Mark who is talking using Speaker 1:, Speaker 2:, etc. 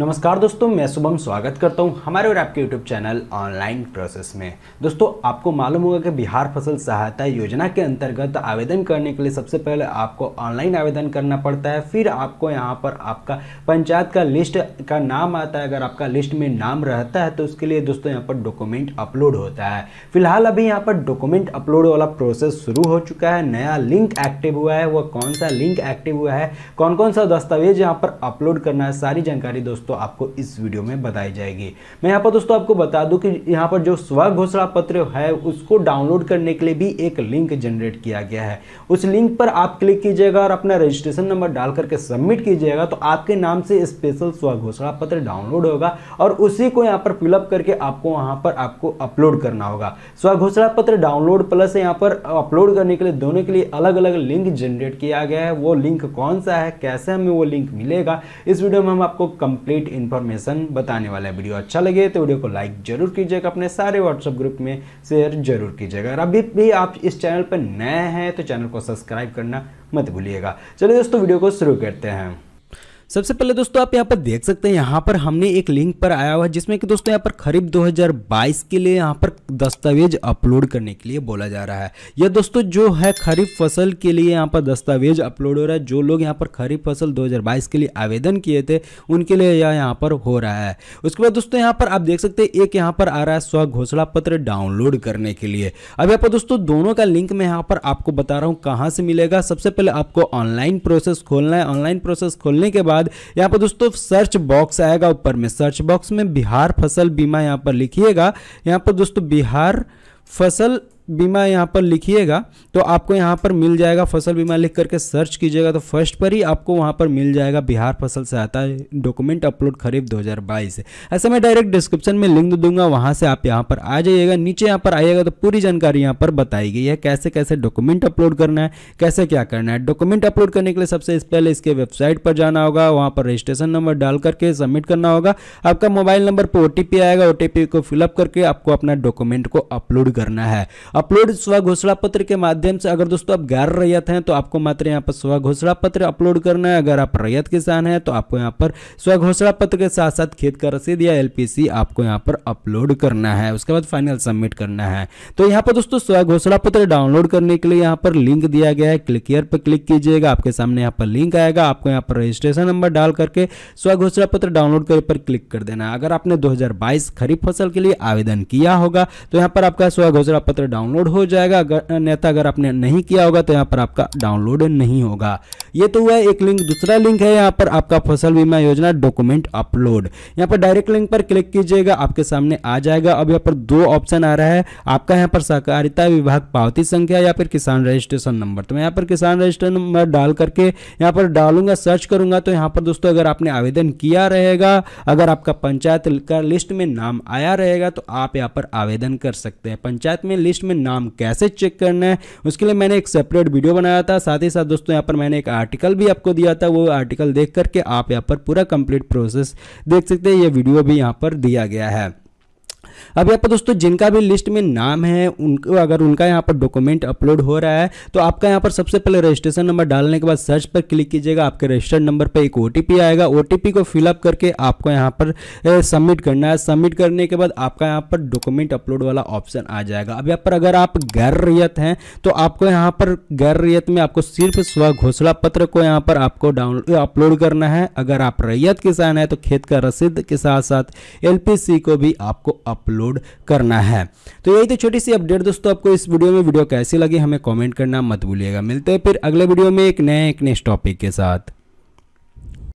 Speaker 1: नमस्कार दोस्तों मैं शुभम स्वागत करता हूं हमारे और आपके यूट्यूब चैनल ऑनलाइन प्रोसेस में दोस्तों आपको मालूम होगा कि बिहार फसल सहायता योजना के अंतर्गत आवेदन करने के लिए सबसे पहले आपको ऑनलाइन आवेदन करना पड़ता है फिर आपको यहां पर आपका पंचायत का लिस्ट का नाम आता है अगर आपका लिस्ट में नाम रहता है तो उसके लिए दोस्तों यहाँ पर डॉक्यूमेंट अपलोड होता है फिलहाल अभी यहाँ पर डॉक्यूमेंट अपलोड वाला प्रोसेस शुरू हो चुका है नया लिंक एक्टिव हुआ है वह कौन सा लिंक एक्टिव हुआ है कौन कौन सा दस्तावेज यहाँ पर अपलोड करना है सारी जानकारी दोस्तों दोस्तों आपको इस वीडियो में बताई जाएगी मैं यहाँ पर दोस्तों आपको बता दूँ कि यहाँ पर जो स्व घोषणा पत्र है उसको डाउनलोड करने के लिए भी एक लिंक जनरेट किया गया है उस लिंक पर आप क्लिक कीजिएगा और अपना रजिस्ट्रेशन नंबर डाल करके सबमिट कीजिएगा तो आपके नाम से स्पेशल स्व घोषणा पत्र डाउनलोड होगा और उसी को यहाँ पर फिलअप करके आपको वहाँ पर आपको अपलोड करना होगा स्व घोषणा पत्र डाउनलोड प्लस यहाँ पर अपलोड करने के लिए दोनों के लिए अलग अलग लिंक जनरेट किया गया है वो लिंक कौन सा है कैसे हमें वो लिंक मिलेगा इस वीडियो में हम आपको कंप्लीट कंप्लीट इन्फॉर्मेशन बताने वाला है वीडियो अच्छा लगे तो वीडियो को लाइक जरूर कीजिएगा अपने सारे व्हाट्सअप ग्रुप में शेयर जरूर कीजिएगा और अभी भी आप इस चैनल पर नए हैं तो चैनल को सब्सक्राइब करना मत भूलिएगा चलिए दोस्तों वीडियो को शुरू करते हैं सबसे पहले दोस्तों आप यहाँ पर देख सकते हैं यहाँ पर हमने एक लिंक पर आया हुआ है जिसमें कि दोस्तों यहाँ पर खरीब 2022 के लिए यहाँ पर दस्तावेज अपलोड करने के लिए बोला जा रहा है यह दोस्तों जो है खरीफ फसल के लिए यहाँ पर दस्तावेज अपलोड हो रहा है जो लोग यहाँ पर खरीफ फसल 2022 के लिए आवेदन किए थे उनके लिए यह यहाँ पर हो रहा है उसके बाद दोस्तों यहाँ पर आप देख सकते हैं एक यहाँ पर आ रहा है स्व घोषणा पत्र डाउनलोड करने के लिए अब यहाँ पर दोस्तों दोनों का लिंक मैं यहाँ पर आपको बता रहा हूँ कहाँ से मिलेगा सबसे पहले आपको ऑनलाइन प्रोसेस खोलना है ऑनलाइन प्रोसेस खोलने के बाद बाद यहाँ पर दोस्तों सर्च बॉक्स आएगा ऊपर में सर्च बॉक्स में बिहार फसल बीमा यहाँ पर लिखिएगा यहाँ पर दोस्तों बिहार फसल बीमा यहाँ पर लिखिएगा तो आपको यहाँ पर मिल जाएगा फसल बीमा लिख करके सर्च कीजिएगा तो फर्स्ट पर ही आपको वहाँ पर मिल जाएगा बिहार फसल सहायता डॉक्यूमेंट अपलोड खरीफ 2022 ऐसे मैं डायरेक्ट डिस्क्रिप्शन में लिंक दूंगा वहाँ से आप यहाँ पर आ जाइएगा नीचे यहाँ पर आइएगा तो पूरी जानकारी यहाँ पर बताई गई है कैसे कैसे डॉक्यूमेंट अपलोड करना है कैसे क्या करना है डॉक्यूमेंट अपलोड करने के लिए सबसे पहले इसके वेबसाइट पर जाना होगा वहाँ पर रजिस्ट्रेशन नंबर डाल करके सबमिट करना होगा आपका मोबाइल नंबर पर ओ आएगा ओ को फिलअप करके आपको अपना डॉक्यूमेंट को अपलोड करना है अपलोड स्व घोषणा पत्र के माध्यम से अगर दोस्तों आप गैर रैयत हैं तो आपको मात्र यहाँ पर स्व घोषणा पत्र अपलोड करना है अगर आप रैयत किसान हैं तो आपको यहाँ पर स्व घोषणा पत्र के साथ साथ खेत का रसीद या एलपीसी आपको यहाँ पर अपलोड करना है उसके बाद फाइनल सबमिट करना है तो यहाँ पर दोस्तों स्व घोषणा पत्र डाउनलोड करने के लिए यहाँ पर लिंक दिया गया है क्लिक ईयर पर क्लिक कीजिएगा आपके सामने यहाँ पर लिंक आएगा आपको यहाँ पर रजिस्ट्रेशन नंबर डाल करके स्व घोषणा पत्र डाउनलोड कर पर क्लिक कर देना है अगर आपने दो खरीफ फसल के लिए आवेदन किया होगा तो यहाँ पर आपका स्व घोषणा पत्र डाउनलोड डाउनलोड हो जाएगा अगर नेता अगर आपने नहीं किया होगा तो यहाँ पर आपका डाउनलोड नहीं होगा ये तो हुआ एक लिंक दूसरा लिंक है यहाँ पर आपका फसल बीमा योजना डॉक्यूमेंट अपलोड यहाँ पर डायरेक्ट लिंक पर क्लिक कीजिएगा आपके सामने आ जाएगा अब यहाँ पर दो ऑप्शन आ रहा है आपका यहाँ पर सहकारिता विभाग पावती संख्या या फिर किसान रजिस्ट्रेशन नंबर तो मैं यहाँ पर किसान रजिस्ट्रेशन नंबर डाल करके यहाँ पर डालूंगा सर्च करूंगा तो यहाँ पर दोस्तों अगर आपने आवेदन किया रहेगा अगर आपका पंचायत का लिस्ट में नाम आया रहेगा तो आप यहाँ पर आवेदन कर सकते हैं पंचायत में लिस्ट में नाम कैसे चेक करना है उसके लिए मैंने एक सेपरेट वीडियो बनाया था साथ ही साथ दोस्तों यहाँ पर मैंने एक आर्टिकल भी आपको दिया था वो आर्टिकल देख करके आप यहाँ पर पूरा कंप्लीट प्रोसेस देख सकते हैं ये वीडियो भी यहाँ पर दिया गया है अब यहाँ पर दोस्तों जिनका भी लिस्ट में नाम है उनको अगर उनका यहाँ पर डॉक्यूमेंट अपलोड हो रहा है तो आपका यहाँ पर सबसे पहले रजिस्ट्रेशन नंबर डालने के बाद सर्च पर क्लिक कीजिएगा आपके रजिस्टर्ड नंबर पर एक ओ आएगा ओ को फिलअप करके आपको यहाँ पर सबमिट करना है सबमिट करने के बाद आपका यहाँ पर डॉक्यूमेंट अपलोड वाला ऑप्शन आ जाएगा अब यहाँ पर अगर आप गैर रियत हैं तो आपको यहाँ पर गैर रियत में आपको सिर्फ स्व घोषणा पत्र को यहाँ पर आपको डाउनलोड अपलोड करना है अगर आप रैयत किसान है तो खेत का रसीद के साथ साथ एलपीसी को भी आपको अपलोड अपलोड करना है तो यही तो छोटी सी अपडेट दोस्तों आपको इस वीडियो में वीडियो कैसी लगी हमें कॉमेंट करना मत भूलिएगा मिलते हैं फिर अगले वीडियो में एक नए एक नेक्स्ट टॉपिक के साथ